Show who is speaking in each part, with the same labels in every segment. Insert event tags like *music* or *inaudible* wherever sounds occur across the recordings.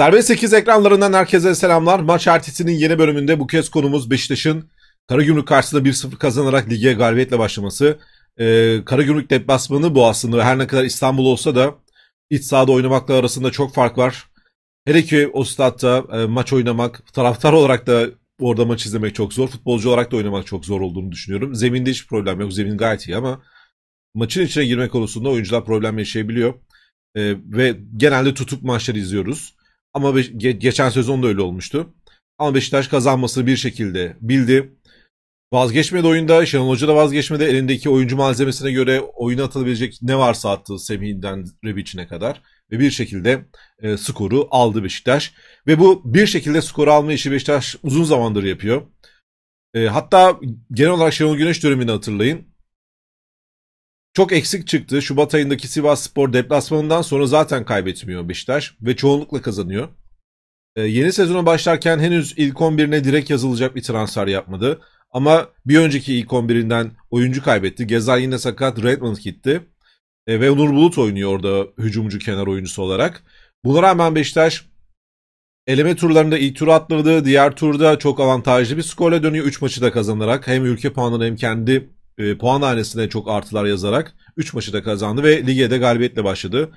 Speaker 1: Serbest 8 ekranlarından herkese selamlar. Maç ertesinin yeni bölümünde bu kez konumuz Beşiktaş'ın Karagümrük karşısında 1-0 kazanarak lige galibiyetle başlaması. Ee, Karagümrük deplasmanı bu aslında. Her ne kadar İstanbul olsa da iç sahada oynamakla arasında çok fark var. Hele ki o statta e, maç oynamak, taraftar olarak da orada maç izlemek çok zor. Futbolcu olarak da oynamak çok zor olduğunu düşünüyorum. Zeminde hiç problem yok. Zemin gayet iyi ama maçın içine girmek konusunda oyuncular problem yaşayabiliyor. E, ve genelde tutup maçları izliyoruz. Ama be- ge- geçen sezon da öyle olmuştu. Ama Beşiktaş kazanmasını bir şekilde bildi. Vazgeçmedi oyunda. Şenol Hoca da vazgeçmedi. Elindeki oyuncu malzemesine göre oyuna atılabilecek ne varsa attı Semih'inden Rebic'ine kadar. Ve bir şekilde e, skoru aldı Beşiktaş. Ve bu bir şekilde skoru alma işi Beşiktaş uzun zamandır yapıyor. E, hatta genel olarak Şenol Güneş dönemini hatırlayın. Çok eksik çıktı. Şubat ayındaki Sivas Spor deplasmanından sonra zaten kaybetmiyor Beşiktaş ve çoğunlukla kazanıyor. Ee, yeni sezona başlarken henüz ilk 11'ine direkt yazılacak bir transfer yapmadı. Ama bir önceki ilk 11'inden oyuncu kaybetti. Gezer yine sakat, Redmond gitti. E, ve Onur Bulut oynuyor orada hücumcu kenar oyuncusu olarak. Buna rağmen Beşiktaş eleme turlarında ilk tur atladı. Diğer turda çok avantajlı bir skorla dönüyor. 3 maçı da kazanarak hem ülke puanını hem kendi e, puan hanesine çok artılar yazarak 3 maçı da kazandı ve lige de galibiyetle başladı.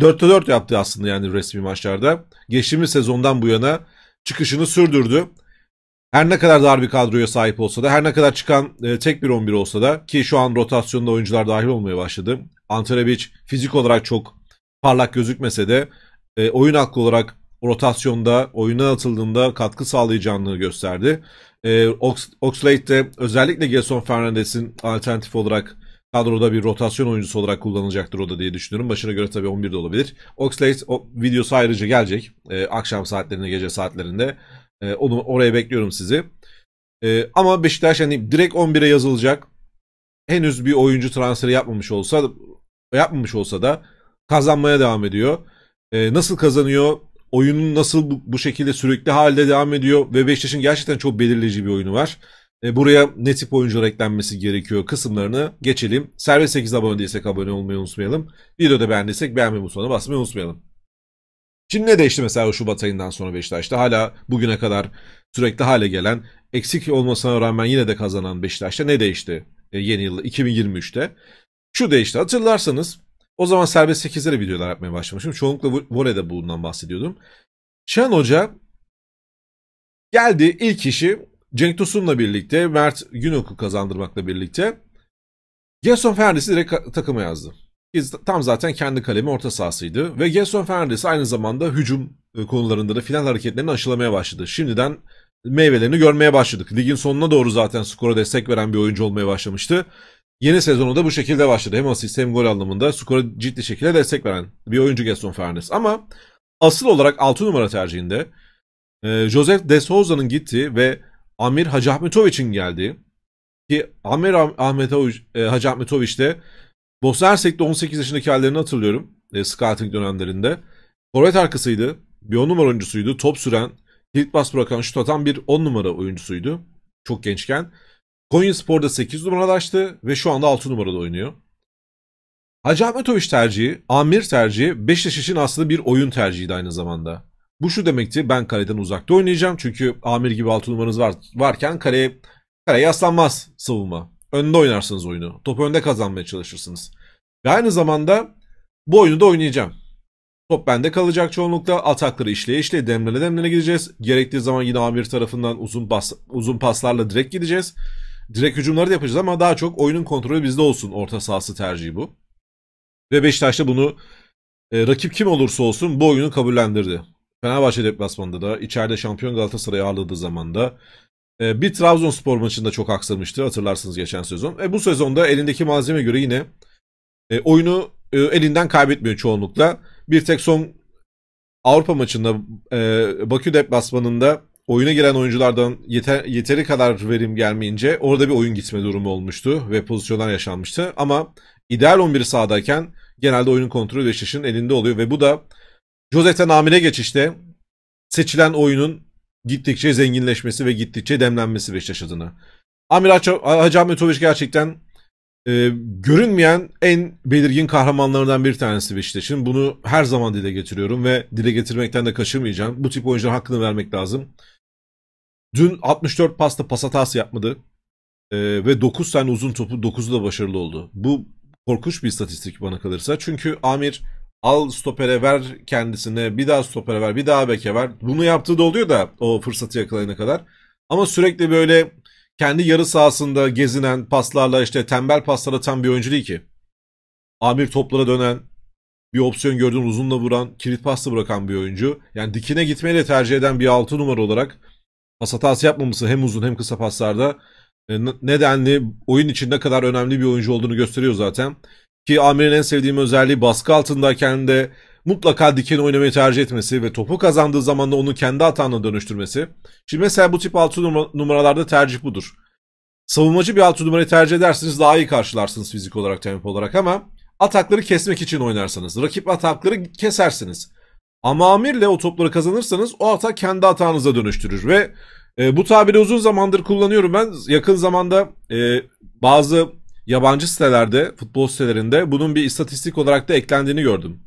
Speaker 1: 4'te 4 yaptı aslında yani resmi maçlarda. Geçtiğimiz sezondan bu yana çıkışını sürdürdü. Her ne kadar dar bir kadroya sahip olsa da, her ne kadar çıkan e, tek bir 11 olsa da ki şu an rotasyonda oyuncular dahil olmaya başladı. Antarevic fizik olarak çok parlak gözükmese de e, oyun hakkı olarak rotasyonda oyuna atıldığında katkı sağlayacağını gösterdi. E, Ox, Oxlade'de özellikle Gerson Fernandez'in alternatif olarak kadroda bir rotasyon oyuncusu olarak kullanılacaktır o da diye düşünüyorum. Başına göre tabii 11'de olabilir. Oxlade o, videosu ayrıca gelecek. E, akşam saatlerinde, gece saatlerinde. E, onu oraya bekliyorum sizi. E, ama Beşiktaş yani direkt 11'e yazılacak. Henüz bir oyuncu transferi yapmamış olsa yapmamış olsa da kazanmaya devam ediyor. E, nasıl kazanıyor? oyunun nasıl bu, şekilde sürekli halde devam ediyor ve Beşiktaş'ın gerçekten çok belirleyici bir oyunu var. E, buraya ne tip oyuncular eklenmesi gerekiyor kısımlarını geçelim. Servis 8 abone değilsek abone olmayı unutmayalım. Videoda beğendiysek beğenme butonuna basmayı unutmayalım. Şimdi ne değişti mesela Şubat ayından sonra Beşiktaş'ta? Hala bugüne kadar sürekli hale gelen, eksik olmasına rağmen yine de kazanan Beşiktaş'ta ne değişti? E, yeni yıl 2023'te. Şu değişti hatırlarsanız o zaman serbest 8'lere videolar yapmaya başlamışım. Çoğunlukla voleyde bundan bahsediyordum. Şen Hoca geldi ilk işi Cenk Tosun'la birlikte Mert Günok'u kazandırmakla birlikte Gerson Fernandes'i direkt takıma yazdı. Tam zaten kendi kalemi orta sahasıydı. Ve Gerson Fernandes aynı zamanda hücum e, konularında da final hareketlerini aşılamaya başladı. Şimdiden meyvelerini görmeye başladık. Ligin sonuna doğru zaten skora destek veren bir oyuncu olmaya başlamıştı. Yeni sezonu da bu şekilde başladı. Hem asist hem gol anlamında skora ciddi şekilde destek veren bir oyuncu Gaston Fernandes. Ama asıl olarak 6 numara tercihinde e, Joseph De Souza'nın gittiği ve Amir Hacı Ahmetovic'in geldiği ki Amir Ahmetovic, e, Hacı Ahmetovic de Bosna 18 yaşındaki hallerini hatırlıyorum. E, scouting dönemlerinde. Forvet arkasıydı. Bir 10 numara oyuncusuydu. Top süren, kilit bas bırakan, şut atan bir 10 numara oyuncusuydu. Çok gençken. Konya Spor'da 8 açtı ve şu anda 6 numarada oynuyor. Hacı Ahmetoviç tercihi, Amir tercihi Beşiktaş için aslında bir oyun tercihiydi aynı zamanda. Bu şu demekti ben kaleden uzakta oynayacağım çünkü Amir gibi 6 numaranız var, varken kaleye, kaleye yaslanmaz savunma. Önde oynarsınız oyunu. Topu önde kazanmaya çalışırsınız. Ve aynı zamanda bu oyunu da oynayacağım. Top bende kalacak çoğunlukla. Atakları işleye işleye demlene demlele gideceğiz. Gerektiği zaman yine Amir tarafından uzun, bas, uzun paslarla direkt gideceğiz. Direkt hücumları da yapacağız ama daha çok oyunun kontrolü bizde olsun orta sahası tercihi bu. Ve Beşiktaş da bunu e, rakip kim olursa olsun bu oyunu kabullendirdi. Fenerbahçe deplasmanında da içeride şampiyon Galatasaray'ı ağırladığı zaman da e, bir Trabzonspor maçında çok aksamıştı hatırlarsınız geçen sezon. E, bu sezonda elindeki malzeme göre yine e, oyunu e, elinden kaybetmiyor çoğunlukla. Bir tek son Avrupa maçında e, Bakü deplasmanında oyuna giren oyunculardan yeter, yeteri kadar verim gelmeyince orada bir oyun gitme durumu olmuştu ve pozisyonlar yaşanmıştı. Ama ideal 11 sahadayken genelde oyunun kontrolü Beşiktaş'ın elinde oluyor ve bu da Jose'ten amire geçişte seçilen oyunun gittikçe zenginleşmesi ve gittikçe demlenmesi Beşiktaş adına. Amir Hacı Ahmetoviç gerçekten e, görünmeyen en belirgin kahramanlarından bir tanesi Beşiktaş'ın. Bunu her zaman dile getiriyorum ve dile getirmekten de kaçırmayacağım. Bu tip oyuncuların hakkını vermek lazım. Dün 64 pasta pas hatası yapmadı. Ee, ve 9 tane uzun topu 9'u da başarılı oldu. Bu korkunç bir istatistik bana kalırsa. Çünkü Amir al stopere ver kendisine bir daha stopere ver bir daha beke ver. Bunu yaptığı da oluyor da o fırsatı yakalayana kadar. Ama sürekli böyle kendi yarı sahasında gezinen paslarla işte tembel paslarla tam bir oyuncu değil ki. Amir toplara dönen, bir opsiyon gördüğün uzunla vuran, kilit pasla bırakan bir oyuncu. Yani dikine gitmeyi de tercih eden bir 6 numara olarak pas hatası yapmaması hem uzun hem kısa paslarda e, nedenli oyun için ne kadar önemli bir oyuncu olduğunu gösteriyor zaten. Ki Amir'in en sevdiğim özelliği baskı altındayken de mutlaka diken oynamayı tercih etmesi ve topu kazandığı zaman da onu kendi hatağına dönüştürmesi. Şimdi mesela bu tip altı numaralarda tercih budur. Savunmacı bir altı numarayı tercih edersiniz daha iyi karşılarsınız fizik olarak tempo olarak ama atakları kesmek için oynarsanız rakip atakları kesersiniz. Ama o topları kazanırsanız o hata kendi hatanıza dönüştürür ve e, bu tabiri uzun zamandır kullanıyorum ben. Yakın zamanda e, bazı yabancı sitelerde, futbol sitelerinde bunun bir istatistik olarak da eklendiğini gördüm.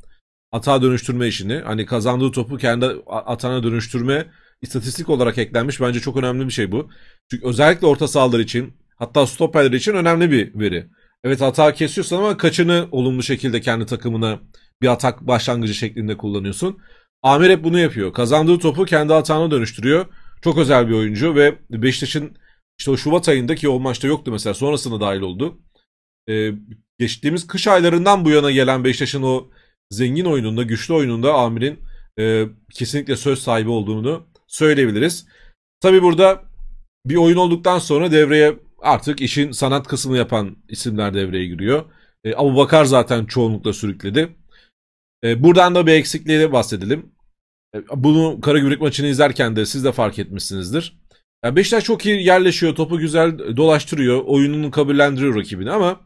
Speaker 1: Hata dönüştürme işini. Hani kazandığı topu kendi atana dönüştürme istatistik olarak eklenmiş. Bence çok önemli bir şey bu. Çünkü özellikle orta sahalar için hatta stoperler için önemli bir veri. Evet hata kesiyorsan ama kaçını olumlu şekilde kendi takımına bir atak başlangıcı şeklinde kullanıyorsun. Amir hep bunu yapıyor. Kazandığı topu kendi atağına dönüştürüyor. Çok özel bir oyuncu ve Beşiktaş'ın işte o Şubat ayındaki o maçta yoktu mesela sonrasında dahil oldu. Ee, geçtiğimiz kış aylarından bu yana gelen Beşiktaş'ın o zengin oyununda, güçlü oyununda Amir'in e, kesinlikle söz sahibi olduğunu söyleyebiliriz. Tabi burada bir oyun olduktan sonra devreye artık işin sanat kısmını yapan isimler devreye giriyor. E, Abu Bakar zaten çoğunlukla sürükledi. E, buradan da bir eksikliğe bahsedelim. E, bunu Karagümrük maçını izlerken de siz de fark etmişsinizdir. Yani e, Beşiktaş çok iyi yerleşiyor, topu güzel dolaştırıyor, oyununu kabullendiriyor rakibini ama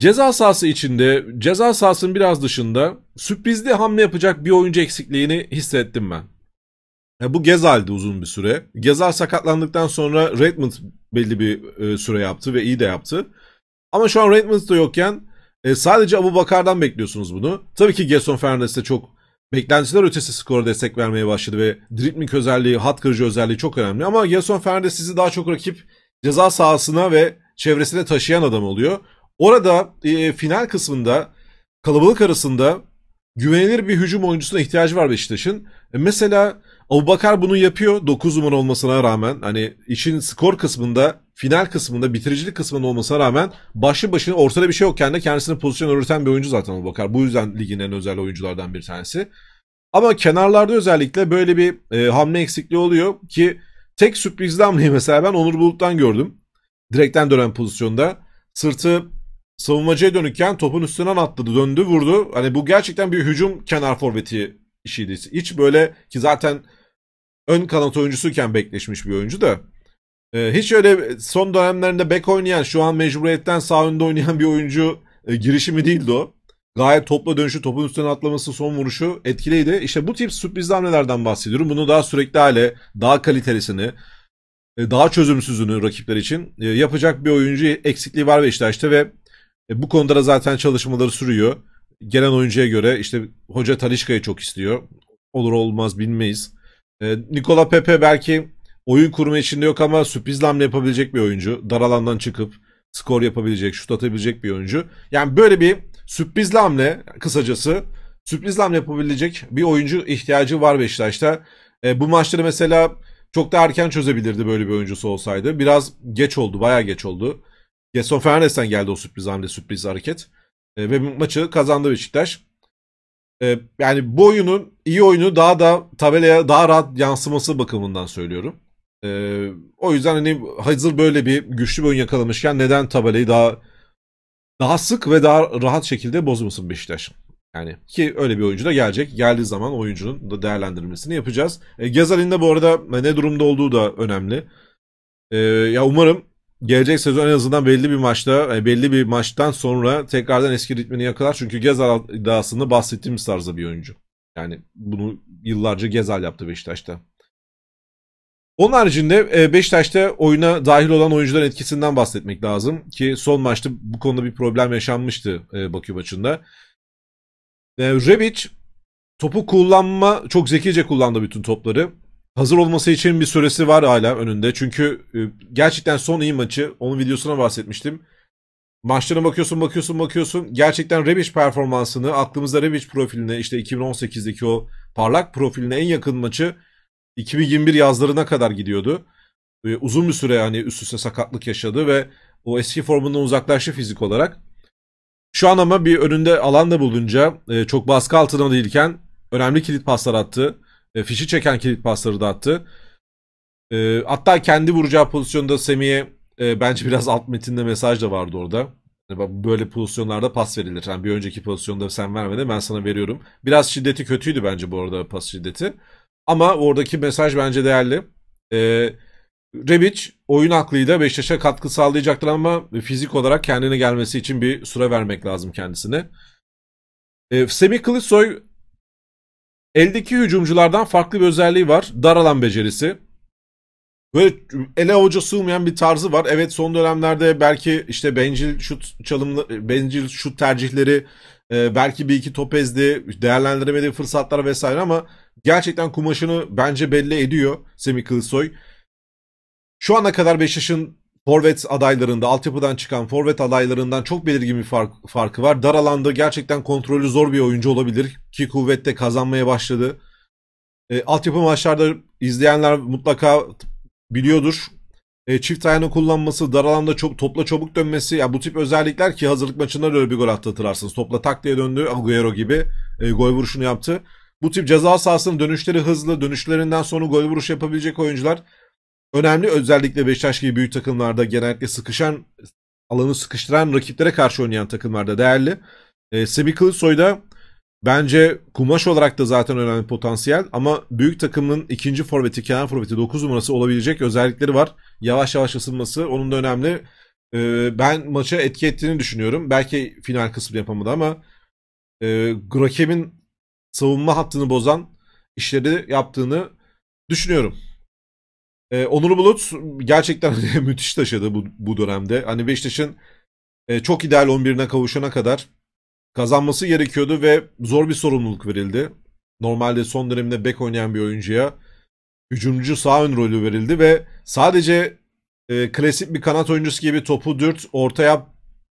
Speaker 1: ceza sahası içinde, ceza sahasının biraz dışında sürprizli hamle yapacak bir oyuncu eksikliğini hissettim ben. Yani e, bu Gezal'di uzun bir süre. Gezal sakatlandıktan sonra Redmond belli bir süre yaptı ve iyi de yaptı. Ama şu an Redmond da yokken e, sadece Abu Bakar'dan bekliyorsunuz bunu. Tabii ki Gerson Fernandes de çok beklentiler ötesi skora destek vermeye başladı ve dribbling özelliği, hat kırıcı özelliği çok önemli. Ama Gerson Fernandes sizi daha çok rakip ceza sahasına ve çevresine taşıyan adam oluyor. Orada e, final kısmında kalabalık arasında güvenilir bir hücum oyuncusuna ihtiyacı var Beşiktaş'ın. E, mesela Abu Bakar bunu yapıyor 9 numara olmasına rağmen. Hani işin skor kısmında final kısmında bitiricilik kısmında olmasına rağmen başı başına ortada bir şey yok de kendisine pozisyon örten bir oyuncu zaten Abu Bakar. Bu yüzden ligin en özel oyunculardan bir tanesi. Ama kenarlarda özellikle böyle bir e, hamle eksikliği oluyor ki tek sürprizli hamleyi mesela ben Onur Bulut'tan gördüm. Direkten dönen pozisyonda sırtı savunmacıya dönükken topun üstünden atladı, döndü, vurdu. Hani bu gerçekten bir hücum kenar forveti işiydi. Hiç böyle ki zaten ön kanat oyuncusuyken bekleşmiş bir oyuncu da ee, hiç öyle son dönemlerinde bek oynayan, şu an mecburiyetten sağ önde oynayan bir oyuncu e, girişimi değildi o. Gayet topla dönüşü, topun üstüne atlaması, son vuruşu etkiliydi. İşte bu tip sürpriz hamlelerden bahsediyorum. Bunu daha sürekli hale, daha kalitelisini, e, daha çözümsüzünü rakipler için e, yapacak bir oyuncu eksikliği var Beşiktaş'ta işte ve bu konuda da zaten çalışmaları sürüyor. Gelen oyuncuya göre işte hoca Talişka'yı çok istiyor. Olur olmaz bilmeyiz. Nikola Pepe belki oyun kurma içinde yok ama sürpriz hamle yapabilecek bir oyuncu. Dar alandan çıkıp skor yapabilecek, şut atabilecek bir oyuncu. Yani böyle bir sürpriz hamle kısacası sürpriz hamle yapabilecek bir oyuncu ihtiyacı var Beşiktaş'ta. E, bu maçları mesela çok da erken çözebilirdi böyle bir oyuncusu olsaydı. Biraz geç oldu, bayağı geç oldu. Gerson Fernandes'ten geldi o sürpriz hamle, sürpriz hareket. E, ve maçı kazandı Beşiktaş. E, yani bu oyunun iyi oyunu daha da tabelaya daha rahat yansıması bakımından söylüyorum. Ee, o yüzden hani hazır böyle bir güçlü bir oyun yakalamışken neden tabelayı daha daha sık ve daha rahat şekilde bozmasın Beşiktaş? Yani ki öyle bir oyuncu da gelecek. Geldiği zaman oyuncunun da değerlendirmesini yapacağız. E, Gezal'in de bu arada ne durumda olduğu da önemli. E, ya umarım gelecek sezon en azından belli bir maçta, e, belli bir maçtan sonra tekrardan eski ritmini yakalar. Çünkü Gezal iddiasında bahsettiğimiz tarzda bir oyuncu. Yani bunu yıllarca Gezal yaptı Beşiktaş'ta. Onun haricinde e, Beşiktaş'ta oyuna dahil olan oyuncuların etkisinden bahsetmek lazım. Ki son maçta bu konuda bir problem yaşanmıştı e, Bakü maçında. E, Rebic topu kullanma çok zekice kullandı bütün topları. Hazır olması için bir süresi var hala önünde. Çünkü gerçekten son iyi maçı. Onun videosuna bahsetmiştim. Maçlarına bakıyorsun bakıyorsun bakıyorsun. Gerçekten Rebic performansını aklımızda Rebic profiline işte 2018'deki o parlak profiline en yakın maçı 2021 yazlarına kadar gidiyordu. Ee, uzun bir süre yani üst üste sakatlık yaşadı ve o eski formundan uzaklaştı fizik olarak. Şu an ama bir önünde alan da bulunca e, çok baskı altında değilken önemli kilit paslar attı. E, fişi çeken kilit pasları da attı. E, hatta kendi vuracağı pozisyonda Semih'e e, bence biraz alt metinde mesaj da vardı orada. Hani böyle pozisyonlarda pas verilir. Yani bir önceki pozisyonda sen vermedin ben sana veriyorum. Biraz şiddeti kötüydü bence bu arada pas şiddeti. Ama oradaki mesaj bence değerli. Ee, Rebic oyun aklıyla Beşiktaş'a katkı sağlayacaktır ama fizik olarak kendine gelmesi için bir süre vermek lazım kendisine. Ee, Semih Kılıçsoy eldeki hücumculardan farklı bir özelliği var. Dar alan becerisi. Böyle ele avuca sığmayan bir tarzı var. Evet son dönemlerde belki işte bencil şut çalımlı bencil şut tercihleri e, belki bir iki top ezdi, değerlendiremediği fırsatlar vesaire ama gerçekten kumaşını bence belli ediyor Semih Kılıçsoy. Şu ana kadar Beşiktaş'ın forvet adaylarında, altyapıdan çıkan forvet adaylarından çok belirgin bir fark, farkı var. Dar alanda gerçekten kontrolü zor bir oyuncu olabilir ki kuvvette kazanmaya başladı. E, altyapı maçlarda izleyenler mutlaka biliyordur. E, çift ayağını kullanması, dar alanda çok, topla çabuk dönmesi. Ya bu tip özellikler ki hazırlık maçında öyle bir gol attı hatırlarsınız. Topla tak diye döndü Agüero gibi. E, gol vuruşunu yaptı. Bu tip ceza sahasının dönüşleri hızlı. Dönüşlerinden sonra gol vuruş yapabilecek oyuncular önemli. Özellikle Beşiktaş gibi büyük takımlarda genellikle sıkışan alanı sıkıştıran rakiplere karşı oynayan takımlarda değerli. E, Semih Kılıçsoy da Bence kumaş olarak da zaten önemli potansiyel ama büyük takımın ikinci forveti, kenar forveti 9 numarası olabilecek özellikleri var. Yavaş yavaş ısınması onun da önemli. Ee, ben maça etki ettiğini düşünüyorum. Belki final kısmı yapamadı ama e, rakibin savunma hattını bozan işleri yaptığını düşünüyorum. Ee, Onur Bulut gerçekten *laughs* müthiş taşıdı bu, bu dönemde. Hani Beşiktaş'ın e, çok ideal 11'ine kavuşana kadar kazanması gerekiyordu ve zor bir sorumluluk verildi. Normalde son dönemde bek oynayan bir oyuncuya hücumcu sağ ön rolü verildi ve sadece e, klasik bir kanat oyuncusu gibi topu dürt ortaya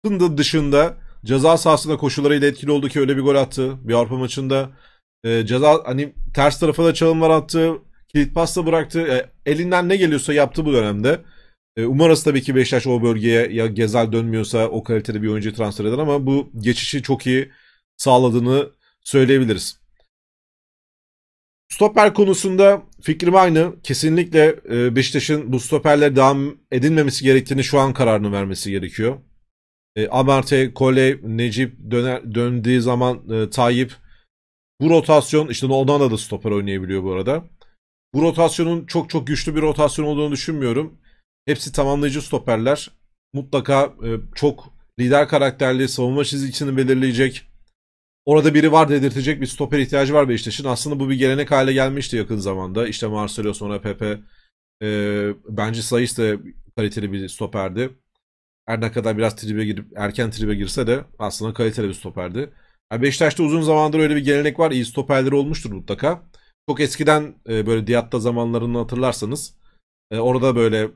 Speaker 1: attığında dışında ceza sahasında koşularıyla etkili oldu ki öyle bir gol attı. Bir Avrupa maçında e, ceza hani ters tarafa da çalımlar attı. Kilit pasla bıraktı. E, elinden ne geliyorsa yaptı bu dönemde. E, umarız tabii ki Beşiktaş o bölgeye ya gezel dönmüyorsa o kalitede bir oyuncu transfer eder ama bu geçişi çok iyi sağladığını söyleyebiliriz. Stoper konusunda fikrim aynı. Kesinlikle e, Beşiktaş'ın bu stoperle devam edilmemesi gerektiğini şu an kararını vermesi gerekiyor. E, Kole, Necip döner, döndüğü zaman e, Tayyip bu rotasyon işte Onana da stoper oynayabiliyor bu arada. Bu rotasyonun çok çok güçlü bir rotasyon olduğunu düşünmüyorum. Hepsi tamamlayıcı stoperler. Mutlaka e, çok lider karakterli, savunma çizgisini belirleyecek. Orada biri var dedirtecek bir stoper ihtiyacı var Beşiktaş'ın. Aslında bu bir gelenek hale gelmişti yakın zamanda. İşte Marcelo sonra Pepe. E, bence Sayıs da kaliteli bir stoperdi. Her ne kadar biraz tribe girip erken tribe girse de aslında kaliteli bir stoperdi. Yani Beşiktaş'ta uzun zamandır öyle bir gelenek var. İyi stoperleri olmuştur mutlaka. Çok eskiden e, böyle Diatta zamanlarını hatırlarsanız e, orada böyle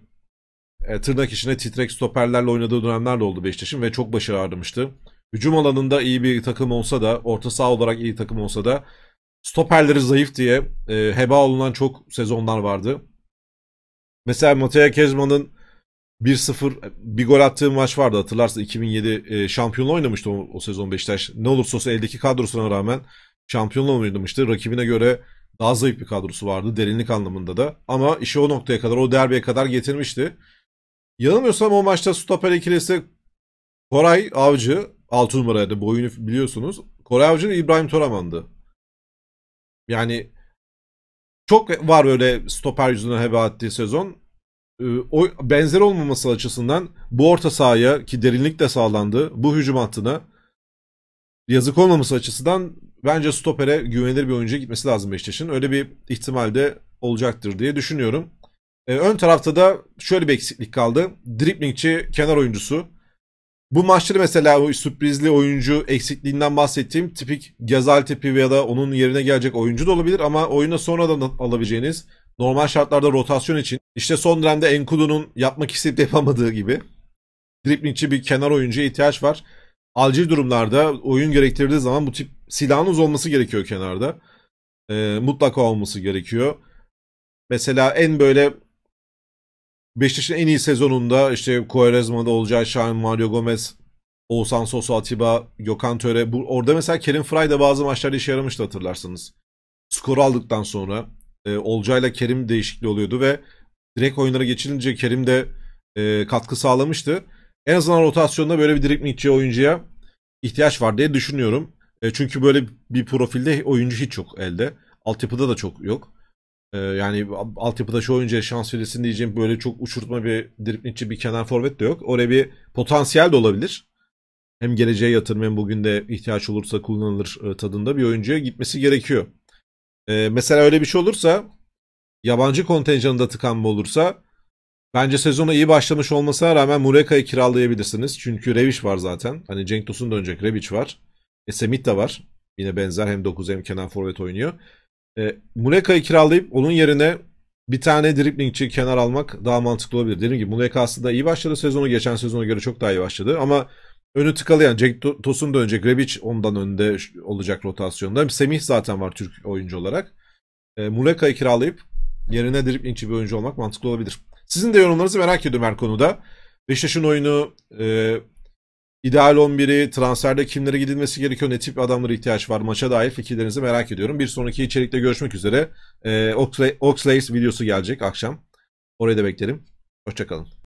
Speaker 1: e, tırnak içine titrek stoperlerle oynadığı dönemler de oldu Beşiktaş'ın ve çok başarı harcamıştı. Hücum alanında iyi bir takım olsa da, orta saha olarak iyi takım olsa da stoperleri zayıf diye e, heba olunan çok sezonlar vardı. Mesela Mateo Kezman'ın 1-0 bir gol attığı maç vardı hatırlarsın 2007 e, şampiyonla oynamıştı o, o sezon Beşiktaş. Ne olursa olsun eldeki kadrosuna rağmen şampiyonla oynamıştı. Rakibine göre daha zayıf bir kadrosu vardı derinlik anlamında da. Ama işi o noktaya kadar o derbiye kadar getirmişti. Yanılmıyorsam o maçta stoper ikilisi Koray Avcı 6 numaraydı. boyunu biliyorsunuz. Koray Avcı ve İbrahim Toraman'dı. Yani çok var böyle stoper yüzüne heba ettiği sezon. Ee, o benzer olmaması açısından bu orta sahaya ki derinlik de sağlandı. Bu hücum hattına yazık olmaması açısından bence stopere güvenilir bir oyuncuya gitmesi lazım Beşiktaş'ın. Öyle bir ihtimal de olacaktır diye düşünüyorum. E, ön tarafta da şöyle bir eksiklik kaldı. Driblingçi kenar oyuncusu. Bu maçları mesela bu sürprizli oyuncu eksikliğinden bahsettiğim tipik Gazal tipi veya da onun yerine gelecek oyuncu da olabilir ama oyuna sonradan alabileceğiniz normal şartlarda rotasyon için işte son dönemde Enkudu'nun yapmak isteyip yapamadığı gibi driblingçi bir kenar oyuncuya ihtiyaç var. Acil durumlarda oyun gerektirdiği zaman bu tip silahınız olması gerekiyor kenarda. E, mutlaka olması gerekiyor. Mesela en böyle Beşiktaş'ın en iyi sezonunda işte Quaresma'da olacağı Şahin Mario Gomez, Oğuzhan Sosu Atiba, Gökhan Töre. Bu, orada mesela Kerim Fry da bazı maçlarda işe yaramıştı hatırlarsınız. Skoru aldıktan sonra e, Olcay'la Kerim değişikliği oluyordu ve direkt oyunlara geçilince Kerim de e, katkı sağlamıştı. En azından rotasyonda böyle bir direkt Nietzsche oyuncuya ihtiyaç var diye düşünüyorum. E, çünkü böyle bir profilde oyuncu hiç yok elde. Altyapıda da çok yok. Ee, yani altyapıda şu oyuncuya şans verilsin diyeceğim böyle çok uçurtma bir driplingçi bir kenar forvet de yok. Oraya bir potansiyel de olabilir. Hem geleceğe yatırım hem bugün de ihtiyaç olursa kullanılır e, tadında bir oyuncuya gitmesi gerekiyor. Ee, mesela öyle bir şey olursa yabancı kontenjanında tıkanma olursa Bence sezona iyi başlamış olmasına rağmen Mureka'yı kiralayabilirsiniz. Çünkü Revic var zaten. Hani Cenk Tosun dönecek. Revic var. E Semit de var. Yine benzer hem 9 hem Kenan Forvet oynuyor. E, Muleka'yı kiralayıp onun yerine bir tane driblingçi kenar almak daha mantıklı olabilir. Dediğim gibi Muleka aslında iyi başladı sezonu. Geçen sezona göre çok daha iyi başladı ama önü tıkalayan Jack Tosun da önce Grebic ondan önde olacak rotasyonda. Semih zaten var Türk oyuncu olarak. E, Muleka'yı kiralayıp yerine driblingçi bir oyuncu olmak mantıklı olabilir. Sizin de yorumlarınızı merak ediyorum her konuda. Beşiktaş'ın oyunu e, İdeal 11'i, transferde kimlere gidilmesi gerekiyor, ne tip adamlara ihtiyaç var maça dair fikirlerinizi merak ediyorum. Bir sonraki içerikte görüşmek üzere. Ee, Oxley's videosu gelecek akşam. Orayı da beklerim. Hoşçakalın.